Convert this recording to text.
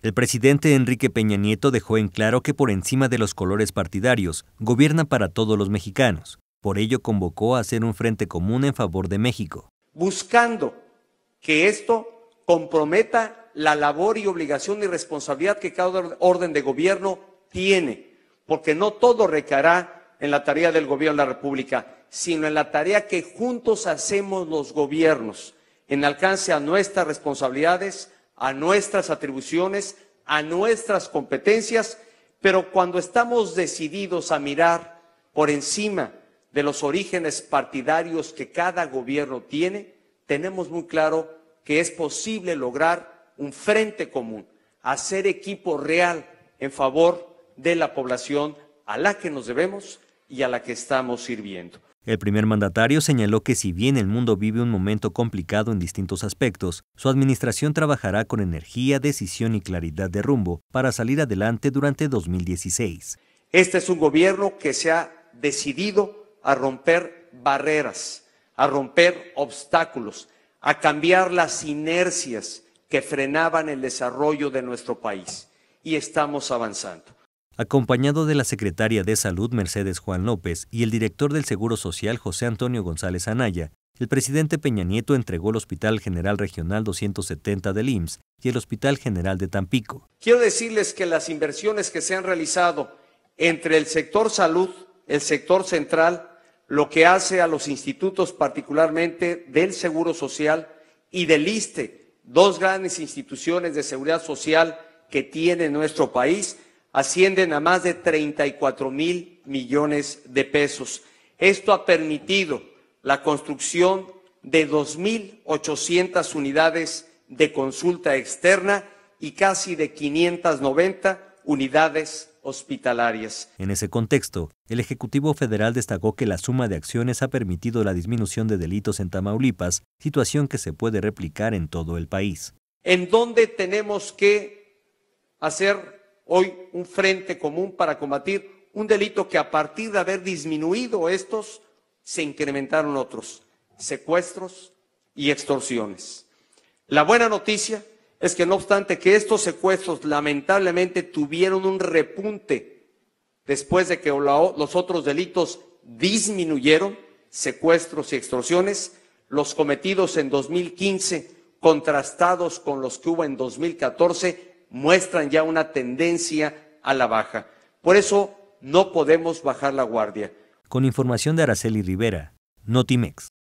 El presidente Enrique Peña Nieto dejó en claro que por encima de los colores partidarios, gobierna para todos los mexicanos. Por ello convocó a hacer un frente común en favor de México. Buscando que esto comprometa la labor y obligación y responsabilidad que cada orden de gobierno tiene, porque no todo recaerá en la tarea del gobierno de la República, sino en la tarea que juntos hacemos los gobiernos, en alcance a nuestras responsabilidades, a nuestras atribuciones, a nuestras competencias, pero cuando estamos decididos a mirar por encima de los orígenes partidarios que cada gobierno tiene, tenemos muy claro que es posible lograr un frente común, hacer equipo real en favor de la población a la que nos debemos y a la que estamos sirviendo. El primer mandatario señaló que si bien el mundo vive un momento complicado en distintos aspectos, su administración trabajará con energía, decisión y claridad de rumbo para salir adelante durante 2016. Este es un gobierno que se ha decidido a romper barreras, a romper obstáculos, a cambiar las inercias que frenaban el desarrollo de nuestro país. Y estamos avanzando acompañado de la secretaria de Salud Mercedes Juan López y el director del Seguro Social José Antonio González Anaya, el presidente Peña Nieto entregó el Hospital General Regional 270 del IMSS y el Hospital General de Tampico. Quiero decirles que las inversiones que se han realizado entre el sector salud, el sector central, lo que hace a los institutos particularmente del Seguro Social y del ISTE, dos grandes instituciones de seguridad social que tiene nuestro país, ascienden a más de 34 mil millones de pesos. Esto ha permitido la construcción de 2.800 unidades de consulta externa y casi de 590 unidades hospitalarias. En ese contexto, el Ejecutivo Federal destacó que la suma de acciones ha permitido la disminución de delitos en Tamaulipas, situación que se puede replicar en todo el país. En dónde tenemos que hacer hoy un frente común para combatir un delito que a partir de haber disminuido estos, se incrementaron otros, secuestros y extorsiones. La buena noticia es que no obstante que estos secuestros lamentablemente tuvieron un repunte después de que los otros delitos disminuyeron, secuestros y extorsiones, los cometidos en 2015 contrastados con los que hubo en 2014 muestran ya una tendencia a la baja. Por eso no podemos bajar la guardia. Con información de Araceli Rivera, Notimex.